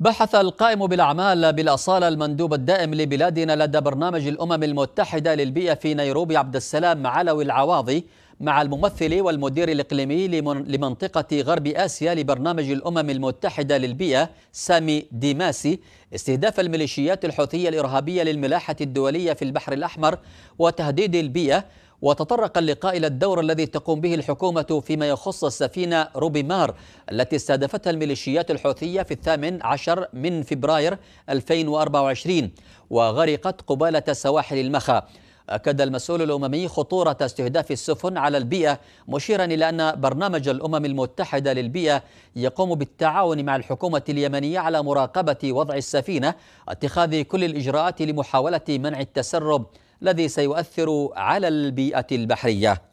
بحث القائم بالأعمال بالأصالة المندوب الدائم لبلادنا لدى برنامج الأمم المتحدة للبيئة في نيروبي عبد السلام علوي العواضي مع الممثل والمدير الإقليمي لمنطقة غرب آسيا لبرنامج الأمم المتحدة للبيئة سامي ديماسي استهداف الميليشيات الحوثية الإرهابية للملاحة الدولية في البحر الأحمر وتهديد البيئة وتطرق اللقاء إلى الدور الذي تقوم به الحكومة فيما يخص السفينة روبيمار التي استهدفتها الميليشيات الحوثية في الثامن عشر من فبراير 2024 وغرقت قبالة سواحل المخا أكد المسؤول الأممي خطورة استهداف السفن على البيئة مشيرا إلى أن برنامج الأمم المتحدة للبيئة يقوم بالتعاون مع الحكومة اليمنية على مراقبة وضع السفينة اتخاذ كل الإجراءات لمحاولة منع التسرب الذي سيؤثر على البيئة البحرية